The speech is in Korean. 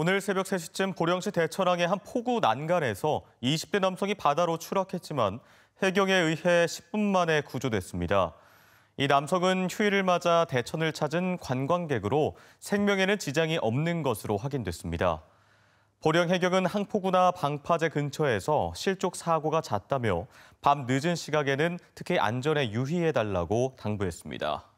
오늘 새벽 3시쯤 고령시 대천항의 한 포구 난간에서 20대 남성이 바다로 추락했지만 해경에 의해 10분 만에 구조됐습니다. 이 남성은 휴일을 맞아 대천을 찾은 관광객으로 생명에는 지장이 없는 것으로 확인됐습니다. 보령 해경은 항포구나 방파제 근처에서 실족 사고가 잦다며 밤 늦은 시각에는 특히 안전에 유의해달라고 당부했습니다.